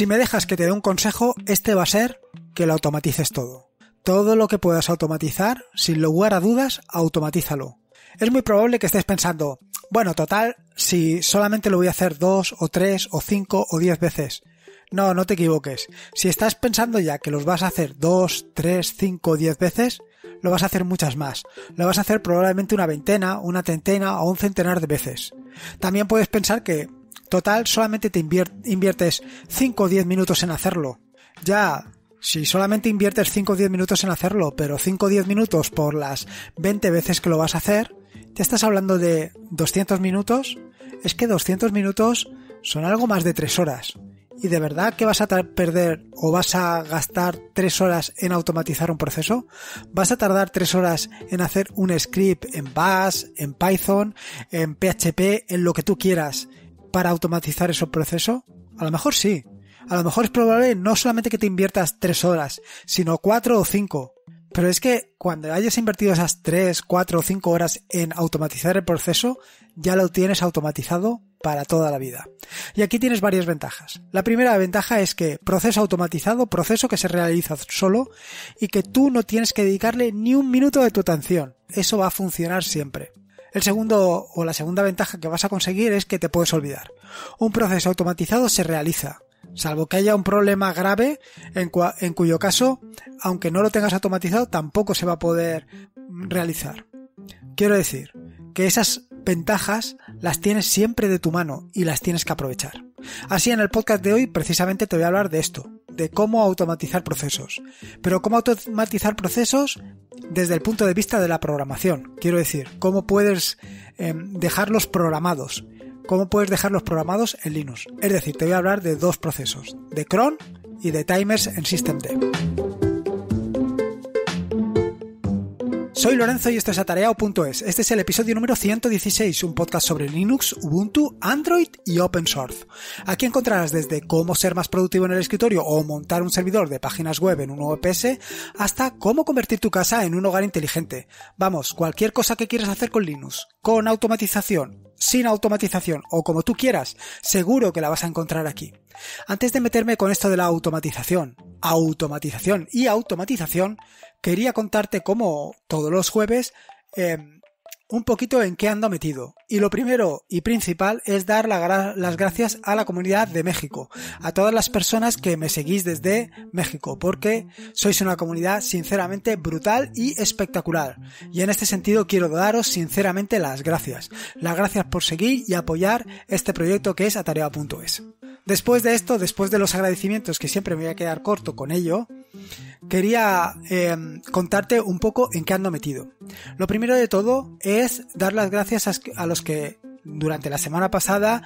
Si me dejas que te dé un consejo, este va a ser que lo automatices todo. Todo lo que puedas automatizar, sin lugar a dudas, automatízalo. Es muy probable que estés pensando, bueno, total, si solamente lo voy a hacer dos o tres o cinco o diez veces. No, no te equivoques. Si estás pensando ya que los vas a hacer dos, tres, cinco o diez veces, lo vas a hacer muchas más. Lo vas a hacer probablemente una veintena, una treintena o un centenar de veces. También puedes pensar que Total, solamente te inviertes 5 o 10 minutos en hacerlo. Ya, si solamente inviertes 5 o 10 minutos en hacerlo, pero 5 o 10 minutos por las 20 veces que lo vas a hacer, te estás hablando de 200 minutos. Es que 200 minutos son algo más de 3 horas. ¿Y de verdad que vas a perder o vas a gastar 3 horas en automatizar un proceso? ¿Vas a tardar 3 horas en hacer un script en Bash, en Python, en PHP, en lo que tú quieras? para automatizar ese proceso? A lo mejor sí. A lo mejor es probable no solamente que te inviertas tres horas, sino cuatro o cinco. Pero es que cuando hayas invertido esas 3, 4 o 5 horas en automatizar el proceso, ya lo tienes automatizado para toda la vida. Y aquí tienes varias ventajas. La primera ventaja es que proceso automatizado, proceso que se realiza solo y que tú no tienes que dedicarle ni un minuto de tu atención. Eso va a funcionar siempre. El segundo o la segunda ventaja que vas a conseguir es que te puedes olvidar. Un proceso automatizado se realiza, salvo que haya un problema grave en, en cuyo caso, aunque no lo tengas automatizado, tampoco se va a poder realizar. Quiero decir que esas ventajas las tienes siempre de tu mano y las tienes que aprovechar. Así en el podcast de hoy precisamente te voy a hablar de esto, de cómo automatizar procesos. Pero cómo automatizar procesos desde el punto de vista de la programación. Quiero decir, cómo puedes em, dejarlos programados. Cómo puedes dejarlos programados en Linux. Es decir, te voy a hablar de dos procesos, de cron y de timers en systemd. Soy Lorenzo y esto es Atareao.es. Este es el episodio número 116, un podcast sobre Linux, Ubuntu, Android y Open Source. Aquí encontrarás desde cómo ser más productivo en el escritorio o montar un servidor de páginas web en un OPS hasta cómo convertir tu casa en un hogar inteligente. Vamos, cualquier cosa que quieras hacer con Linux, con automatización, sin automatización o como tú quieras, seguro que la vas a encontrar aquí. Antes de meterme con esto de la automatización, automatización y automatización, quería contarte cómo todos los jueves em, un poquito en qué ando metido. Y lo primero y principal es dar las gracias a la comunidad de México, a todas las personas que me seguís desde México, porque sois una comunidad sinceramente brutal y espectacular. Y en este sentido quiero daros sinceramente las gracias. Las gracias por seguir y apoyar este proyecto que es Atarea.es. Después de esto, después de los agradecimientos, que siempre me voy a quedar corto con ello, quería em, contarte un poco en qué ando metido. Lo primero de todo es dar las gracias a, los que durante la semana pasada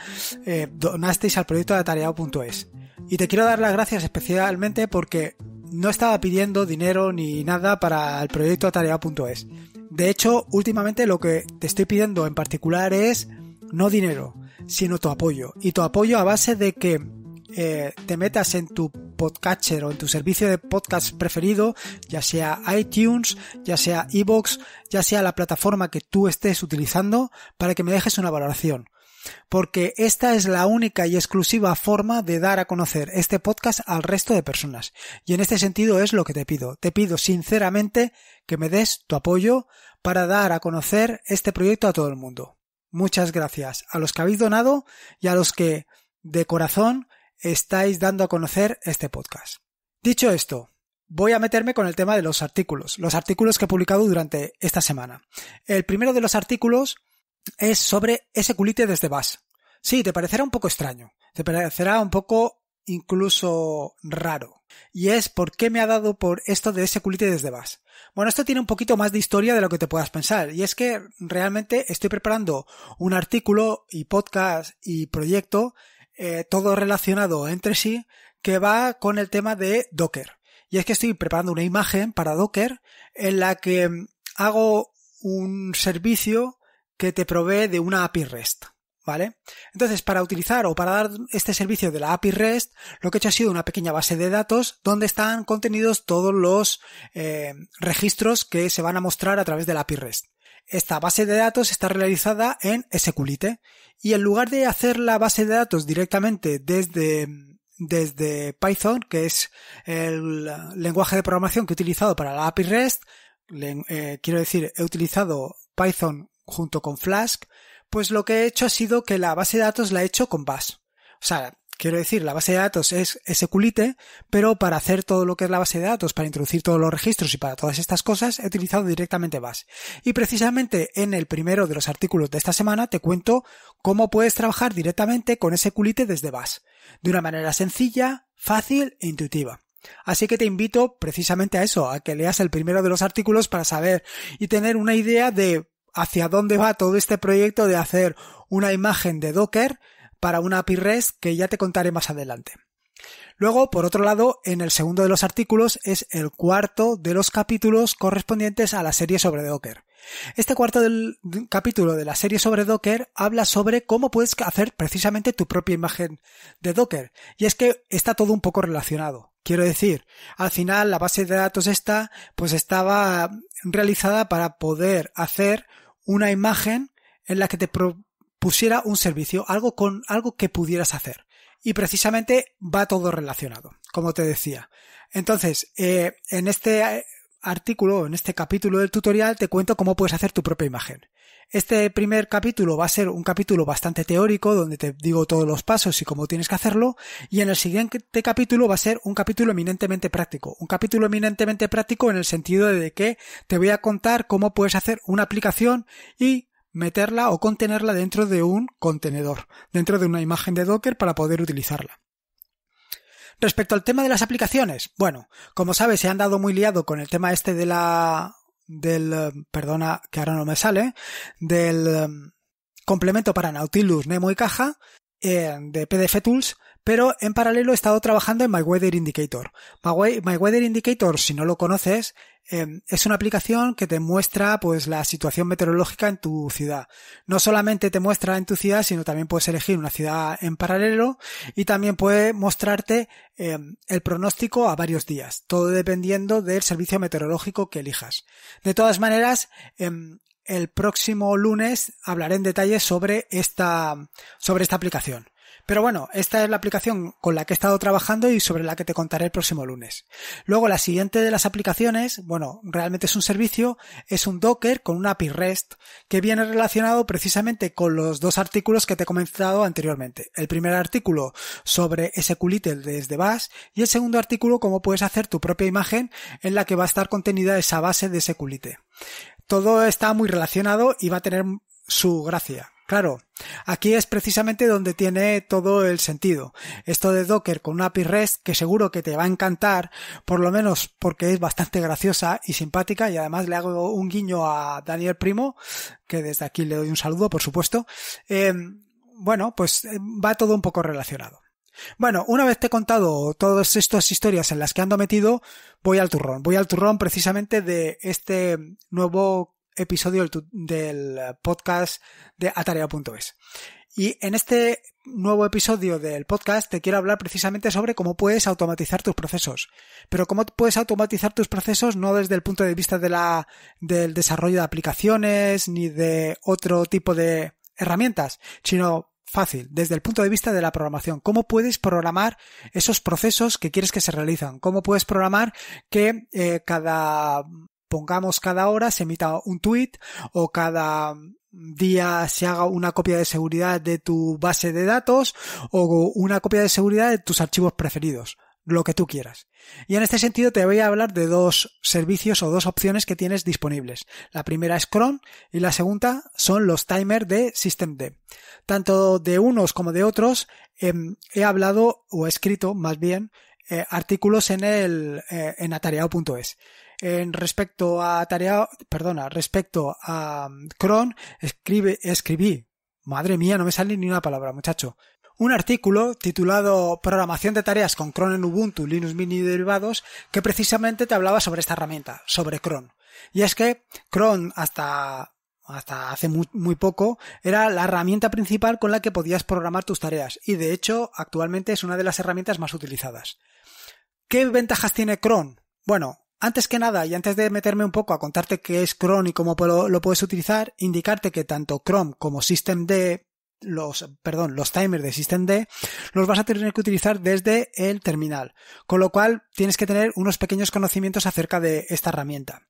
eh, donasteis al proyecto de atareado.es. Y te quiero dar las gracias especialmente porque no estaba pidiendo dinero ni nada para el proyecto atareado.es. De hecho, últimamente lo que te estoy pidiendo en particular es no dinero, sino tu apoyo. Y tu apoyo a base de que eh, te metas en tu podcatcher o en tu servicio de podcast preferido, ya sea iTunes, ya sea iBox, ya sea la plataforma que tú estés utilizando, para que me dejes una valoración. Porque esta es la única y exclusiva forma de dar a conocer este podcast al resto de personas. Y en este sentido es lo que te pido. Te pido sinceramente que me des tu apoyo para dar a conocer este proyecto a todo el mundo muchas gracias a los que habéis donado y a los que de corazón estáis dando a conocer este podcast. Dicho esto, voy a meterme con el tema de los artículos, los artículos que he publicado durante esta semana. El primero de los artículos es sobre ese culite desde Bass. Sí, te parecerá un poco extraño, te parecerá un poco incluso raro. Y es por qué me ha dado por esto de Security desde vas Bueno, esto tiene un poquito más de historia de lo que te puedas pensar. Y es que realmente estoy preparando un artículo y podcast y proyecto, eh, todo relacionado entre sí, que va con el tema de Docker. Y es que estoy preparando una imagen para Docker en la que mm, hago un servicio que te provee de una API REST. ¿Vale? Entonces, para utilizar o para dar este servicio de la API REST, lo que he hecho ha sido una pequeña base de datos donde están contenidos todos los eh, registros que se van a mostrar a través de la API REST. Esta base de datos está realizada en SQLite y en lugar de hacer la base de datos directamente desde, Python, que es el lenguaje de programación que he utilizado para la API REST, eh, quiero decir, he utilizado Python junto con Flask, pues lo que he hecho ha sido que la base de datos la he hecho con Bash. O sea, quiero decir, la base de datos es ese culite, pero para hacer todo lo que es la base de datos, para introducir todos los registros y para todas estas cosas, he utilizado directamente Bash. Y precisamente en el primero de los artículos de esta semana te cuento cómo puedes trabajar directamente con ese culite desde Bash, de una manera sencilla, fácil e intuitiva. Así que te invito precisamente a eso, a que leas el primero de los artículos para saber y tener una idea de hacia dónde va todo este proyecto de hacer una imagen de Docker para una API REST que ya te contaré más adelante. Luego, por otro lado, en el segundo de los artículos es el cuarto de los capítulos correspondientes a la serie sobre Docker. Este cuarto del capítulo de la serie sobre Docker habla sobre cómo puedes hacer precisamente tu propia imagen de Docker. Y es que está todo un poco relacionado. Quiero decir, al final la base de datos esta, pues estaba realizada para poder hacer una imagen en la que te propusiera un servicio, algo con algo que pudieras hacer. Y precisamente va todo relacionado, como te decía. Entonces, eh, en este artículo, en este capítulo del tutorial, te cuento cómo puedes hacer tu propia imagen. Este primer capítulo va a ser un capítulo bastante teórico, donde te digo todos los pasos y cómo tienes que hacerlo, y en el siguiente capítulo va a ser un capítulo eminentemente práctico. Un capítulo eminentemente práctico en el sentido de que te voy a contar cómo puedes hacer una aplicación y meterla o contenerla dentro de un contenedor, dentro de una imagen de Docker para poder utilizarla. Respecto al tema de las aplicaciones, bueno, como sabes, se han dado muy liado con el tema este de la del perdona que ahora no me sale del mm, complemento para Nautilus, Nemo y Caja eh, de PDF Tools pero en paralelo he estado trabajando en My Weather Indicator. My, Weather Indicator, si no lo conoces, em, es una aplicación que te muestra pues la situación meteorológica en tu ciudad. No solamente te muestra en tu ciudad, sino también puedes elegir una ciudad en paralelo y también puede mostrarte em, el pronóstico a varios días, todo dependiendo del servicio meteorológico que elijas. De todas maneras, em, el próximo lunes hablaré en detalle sobre esta, sobre esta aplicación. Pero bueno, esta es la aplicación con la que he estado trabajando y sobre la que te contaré el próximo lunes. Luego, la siguiente de las aplicaciones, bueno, realmente es un servicio, es un Docker con un API REST que viene relacionado precisamente con los dos artículos que te he comentado anteriormente. El primer artículo sobre SQLite desde Bash y el segundo artículo cómo puedes hacer tu propia imagen en la que va a estar contenida esa base de SQLite. Todo está muy relacionado y va a tener su gracia. Claro, aquí es precisamente donde tiene todo el sentido. Esto de Docker con una API REST que seguro que te va a encantar, por lo menos porque es bastante graciosa y simpática y además le hago un guiño a Daniel Primo, que desde aquí le doy un saludo, por supuesto. Em, bueno, pues eh, va todo un poco relacionado. Bueno, una vez te he contado todas estas historias en las que ando metido, voy al turrón. Voy al turrón precisamente de este nuevo episodio del eh, podcast de atareo.es. Y en este nuevo episodio del podcast te quiero hablar precisamente sobre cómo puedes automatizar tus procesos. Pero cómo puedes automatizar tus procesos no desde el punto de vista de la, del desarrollo de aplicaciones ni de otro tipo de herramientas, sino fácil, desde el punto de vista de la programación. ¿Cómo puedes programar esos procesos que quieres que se realizan? ¿Cómo puedes programar que eh, cada pongamos cada hora se emita un tweet o cada mm, día se haga una copia de seguridad de tu base de datos o una copia de seguridad de tus archivos preferidos, lo que tú quieras. Y en este sentido te voy a hablar de dos servicios o dos opciones que tienes disponibles. La primera es Cron y la segunda son los timers de SystemD. Tanto de unos como de otros em, he hablado o he escrito más bien eh, artículos en el eh, en atareado.es. En respecto a tarea, perdona, respecto a mm, Cron, escribe, escribí, madre mía, no me sale ni una palabra, muchacho. Un artículo titulado Programación de tareas con Cron en Ubuntu, Linux Mini derivados, que precisamente te hablaba sobre esta herramienta, sobre Cron. Y es que Cron hasta hasta hace muy, muy, poco, era la herramienta principal con la que podías programar tus tareas y de hecho actualmente es una de las herramientas más utilizadas. ¿Qué ventajas tiene Cron? Bueno, antes que nada, y antes de meterme un poco a contarte qué es Chrome y cómo lo, puedes utilizar, indicarte que tanto Chrome como SystemD los, perdón, los timers de SystemD los vas a tener que utilizar desde el terminal, con lo cual tienes que tener unos pequeños conocimientos acerca de esta herramienta.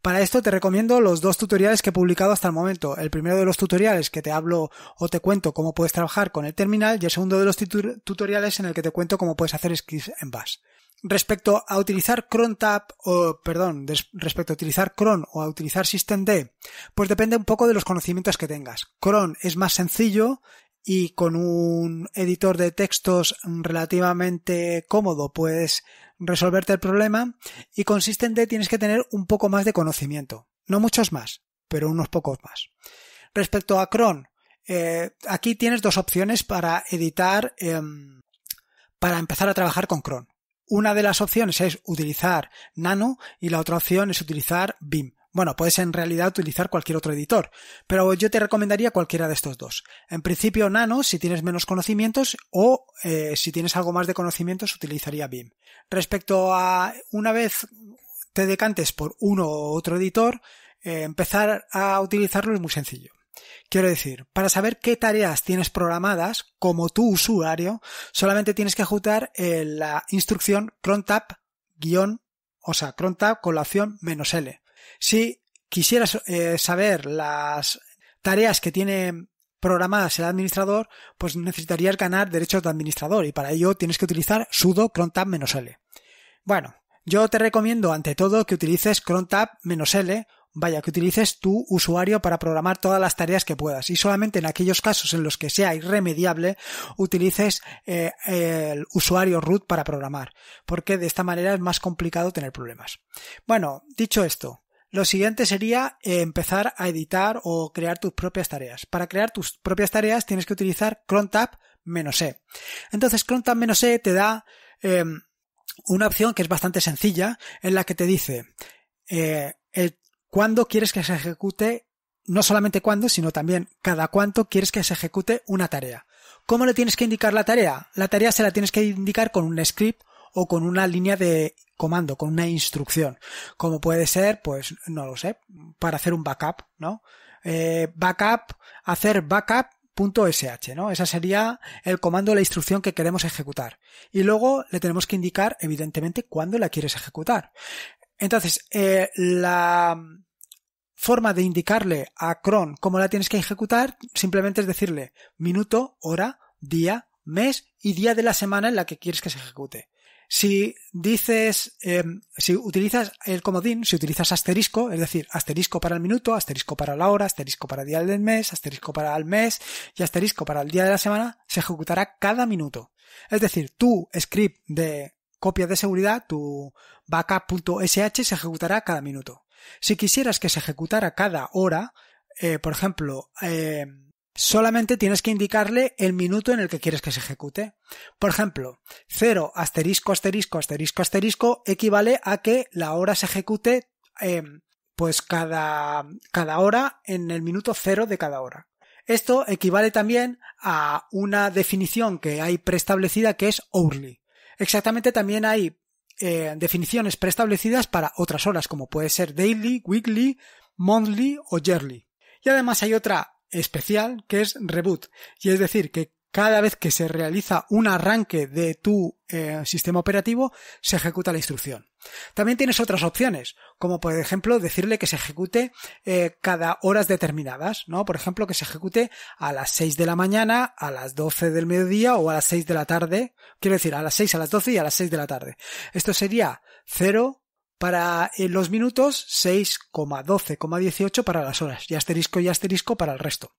Para esto te recomiendo los dos tutoriales que he publicado hasta el momento. El primero de los tutoriales que te hablo o te cuento cómo puedes trabajar con el terminal y el segundo de los tutoriales en el que te cuento cómo puedes hacer scripts en Bash respecto a utilizar Chrome tab o perdón, respecto a utilizar cron o a utilizar systemd, pues depende un poco de los conocimientos que tengas. Chrome es más sencillo y con un editor de textos relativamente cómodo puedes resolverte el problema y con systemd tienes que tener un poco más de conocimiento, no muchos más, pero unos pocos más. Respecto a cron, eh, aquí tienes dos opciones para editar em, para empezar a trabajar con Chrome. Una de las opciones es utilizar Nano y la otra opción es utilizar BIM. Bueno, puedes en realidad utilizar cualquier otro editor, pero yo te recomendaría cualquiera de estos dos. En principio Nano si tienes menos conocimientos o eh, si tienes algo más de conocimientos utilizaría BIM. Respecto a una vez te decantes por uno u otro editor, eh, empezar a utilizarlo es muy sencillo. Quiero decir, para saber qué tareas tienes programadas, como tu usuario, solamente tienes que ajustar eh, la instrucción crontab o sea, CronTap con la opción menos L. Si quisieras eh, saber las tareas que tiene programadas el administrador, pues necesitarías ganar derechos de administrador y para ello tienes que utilizar sudo crontab L. Bueno, yo te recomiendo ante todo que utilices crontab menos L Vaya, que utilices tu usuario para programar todas las tareas que puedas y solamente en aquellos casos en los que sea irremediable utilices eh, el usuario root para programar, porque de esta manera es más complicado tener problemas. Bueno, dicho esto, lo siguiente sería empezar a editar o crear tus propias tareas. Para crear tus propias tareas tienes que utilizar crontab-e. Entonces crontab-e te da em, una opción que es bastante sencilla en la que te dice eh, el cuándo quieres que se ejecute, no solamente cuándo, sino también cada cuánto quieres que se ejecute una tarea. ¿Cómo le tienes que indicar la tarea? La tarea se la tienes que indicar con un script o con una línea de comando, con una instrucción, como puede ser, pues no lo sé, para hacer un backup, ¿no? Eh, backup, hacer backup.sh, ¿no? Esa sería el comando la instrucción que queremos ejecutar. Y luego le tenemos que indicar, evidentemente, cuándo la quieres ejecutar. Entonces, eh, la forma de indicarle a cron cómo la tienes que ejecutar simplemente es decirle minuto, hora, día, mes y día de la semana en la que quieres que se ejecute. Si dices, em, si utilizas el comodín, si utilizas asterisco, es decir, asterisco para el minuto, asterisco para la hora, asterisco para el día del mes, asterisco para el mes y asterisco para el día de la semana, se ejecutará cada minuto. Es decir, tu script de Copia de seguridad, tu backup.sh se ejecutará cada minuto. Si quisieras que se ejecutara cada hora, eh, por ejemplo, eh, solamente tienes que indicarle el minuto en el que quieres que se ejecute. Por ejemplo, 0 asterisco asterisco asterisco asterisco equivale a que la hora se ejecute eh, pues cada, cada hora en el minuto 0 de cada hora. Esto equivale también a una definición que hay preestablecida que es hourly. Exactamente, también hay eh, definiciones preestablecidas para otras horas, como puede ser daily, weekly, monthly o yearly. Y además hay otra especial que es reboot, y es decir, que cada vez que se realiza un arranque de tu eh, sistema operativo, se ejecuta la instrucción. También tienes otras opciones, como por ejemplo decirle que se ejecute eh, cada horas determinadas, ¿no? Por ejemplo, que se ejecute a las 6 de la mañana, a las 12 del mediodía o a las 6 de la tarde. Quiero decir, a las 6, a las 12 y a las 6 de la tarde. Esto sería 0 para eh, los minutos, 6,12,18 para las horas y asterisco y asterisco para el resto.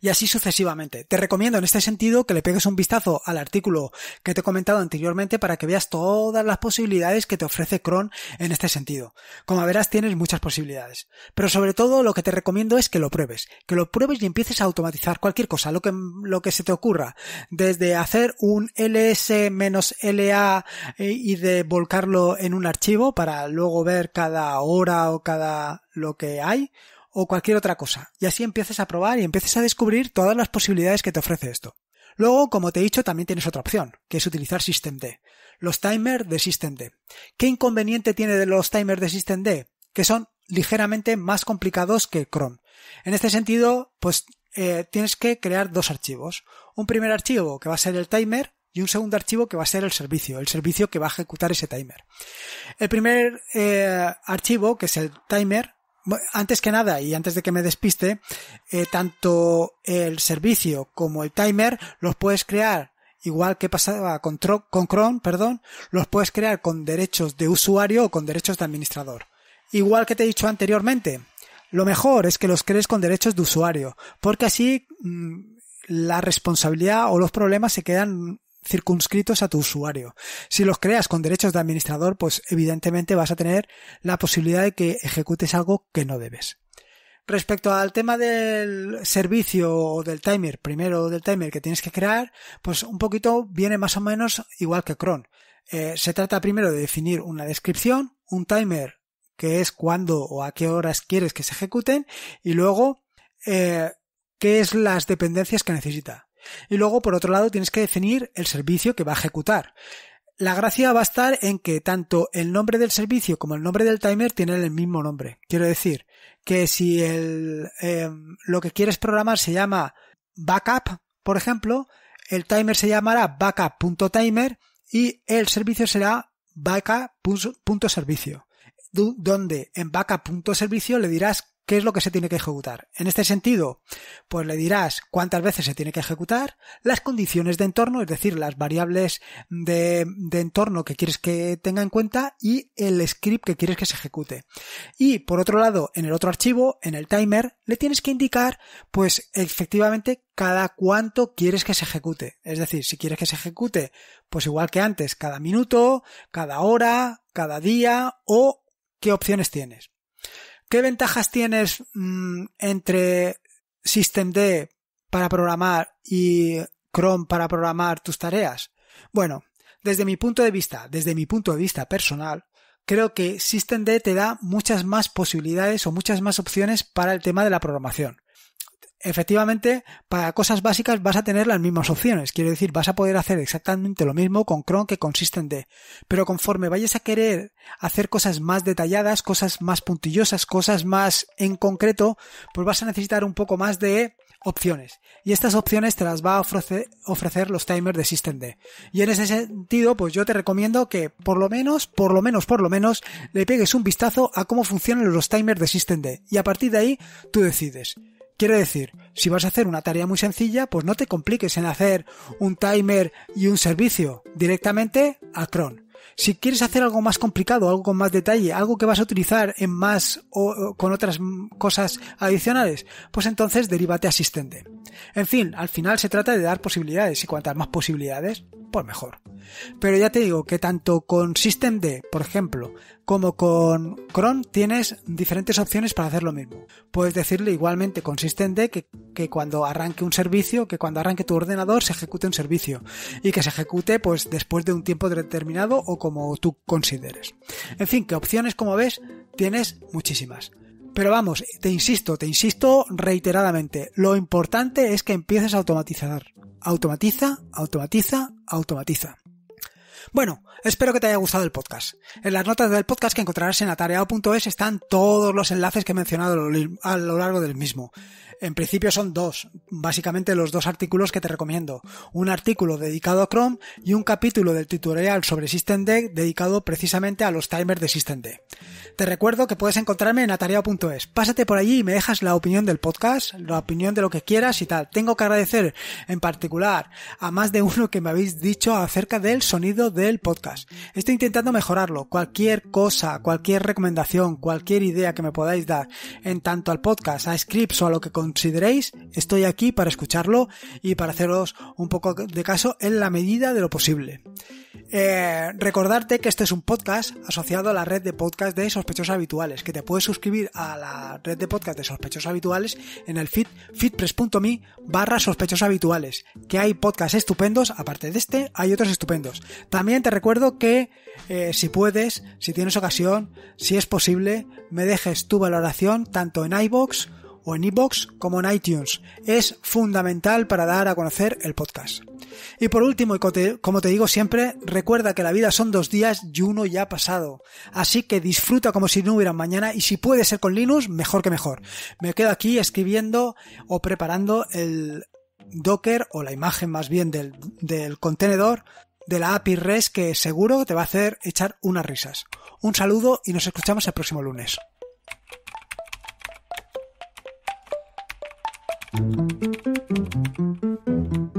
Y así sucesivamente. Te recomiendo en este sentido que le pegues un vistazo al artículo que te he comentado anteriormente para que veas todas las posibilidades que te ofrece Cron en este sentido. Como verás, tienes muchas posibilidades. Pero sobre todo lo que te recomiendo es que lo pruebes. Que lo pruebes y empieces a automatizar cualquier cosa, lo que, lo que se te ocurra. Desde hacer un ls-la eh, y de volcarlo en un archivo para luego ver cada hora o cada lo que hay o cualquier otra cosa, y así empieces a probar y empieces a descubrir todas las posibilidades que te ofrece esto. Luego, como te he dicho, también tienes otra opción, que es utilizar SystemD. Los timers de SystemD. ¿Qué inconveniente tiene de los timers de SystemD? Que son ligeramente más complicados que Chrome. En este sentido, pues eh, tienes que crear dos archivos. Un primer archivo que va a ser el timer y un segundo archivo que va a ser el servicio, el servicio que va a ejecutar ese timer. El primer eh, archivo, que es el timer, antes que nada y antes de que me despiste, eh, tanto el servicio como el timer los puedes crear igual que pasaba con, Chrome, perdón, los puedes crear con derechos de usuario o con derechos de administrador. Igual que te he dicho anteriormente, lo mejor es que los crees con derechos de usuario, porque así mm, la responsabilidad o los problemas se quedan circunscritos a tu usuario. Si los creas con derechos de administrador, pues evidentemente vas a tener la posibilidad de que ejecutes algo que no debes. Respecto al tema del servicio o del timer, primero del timer que tienes que crear, pues un poquito viene más o menos igual que cron. Eh, se trata primero de definir una descripción, un timer que es cuándo o a qué horas quieres que se ejecuten y luego eh, qué es las dependencias que necesita. Y luego, por otro lado, tienes que definir el servicio que va a ejecutar. La gracia va a estar en que tanto el nombre del servicio como el nombre del timer tienen el mismo nombre. Quiero decir que si em, lo que quieres programar se llama backup, por ejemplo, el timer se llamará backup.timer y el servicio será backup.servicio, donde en backup.servicio le dirás ¿Qué es lo que se tiene que ejecutar? En este sentido, pues le dirás cuántas veces se tiene que ejecutar, las condiciones de entorno, es decir, las variables de, entorno que quieres que tenga en cuenta y el script que quieres que se ejecute. Y por otro lado, en el otro archivo, en el timer, le tienes que indicar, pues efectivamente, cada cuánto quieres que se ejecute. Es decir, si quieres que se ejecute, pues igual que antes, cada minuto, cada hora, cada día o qué opciones tienes. ¿Qué ventajas tienes mm, entre entre Systemd para programar y Chrome para programar tus tareas? Bueno, desde mi punto de vista, desde mi punto de vista personal, creo que Systemd te da muchas más posibilidades o muchas más opciones para el tema de la programación efectivamente, para cosas básicas vas a tener las mismas opciones. Quiero decir, vas a poder hacer exactamente lo mismo con Chrome que con SystemD. Pero conforme vayas a querer hacer cosas más detalladas, cosas más puntillosas, cosas más en concreto, pues vas a necesitar un poco más de opciones. Y estas opciones te las va a ofrecer, ofrecer los timers de SystemD. Y en ese sentido, pues yo te recomiendo que por lo menos, por lo menos, por lo menos, le pegues un vistazo a cómo funcionan los timers de SystemD. Y a partir de ahí, tú decides. Quiere decir, si vas a hacer una tarea muy sencilla, pues no te compliques en hacer un timer y un servicio directamente a cron. Si quieres hacer algo más complicado, algo con más detalle, algo que vas a utilizar en más o con otras cosas adicionales, pues entonces derívate asistente. En fin, al final se trata de dar posibilidades y cuantas más posibilidades, pues mejor. Pero ya te digo que tanto con Systemd, por ejemplo, como con Chrome tienes diferentes opciones para hacer lo mismo. Puedes decirle igualmente con Systemd que, cuando arranque un servicio, que cuando arranque tu ordenador se ejecute un servicio y que se ejecute pues después de un tiempo determinado o como tú consideres. En fin, que opciones como ves tienes muchísimas. Pero vamos, te insisto, te insisto reiteradamente, lo importante es que empieces a automatizar. Automatiza, automatiza, automatiza. Bueno, espero que te haya gustado el podcast. En las notas del podcast que encontrarás en atareado.es están todos los enlaces que he mencionado a lo largo del mismo. En principio son dos, básicamente los dos artículos que te recomiendo. Un artículo dedicado a Chrome y un capítulo del tutorial sobre SystemD dedicado precisamente a los timers de SystemD. Te recuerdo que puedes encontrarme en atareado.es. Pásate por allí y me dejas la opinión del podcast, la opinión de lo que quieras y tal. Tengo que agradecer en particular a más de uno que me habéis dicho acerca del sonido del podcast. Estoy intentando mejorarlo. Cualquier cosa, cualquier recomendación, cualquier idea que me podáis dar en tanto al podcast, a scripts o a lo que con consideréis, estoy aquí para escucharlo y para haceros un poco de caso en la medida de lo posible. Eh, recordarte que este es un podcast asociado a la red de podcast de sospechosos habituales, que te puedes suscribir a la red de podcast de sospechosos habituales en el feed feedpress.me barra sospechosos habituales, que hay podcasts estupendos, aparte de este, hay otros estupendos. También te recuerdo que eh, si puedes, si tienes ocasión, si es posible, me dejes tu valoración tanto en iBox o en iBox como en iTunes. Es fundamental para dar a conocer el podcast. Y por último, como te digo siempre, recuerda que la vida son dos días y uno ya ha pasado. Así que disfruta como si no hubiera mañana y si puede ser con Linux, mejor que mejor. Me quedo aquí escribiendo o preparando el Docker o la imagen más bien del, del contenedor de la API REST que seguro te va a hacer echar unas risas. Un saludo y nos escuchamos el próximo lunes. うん。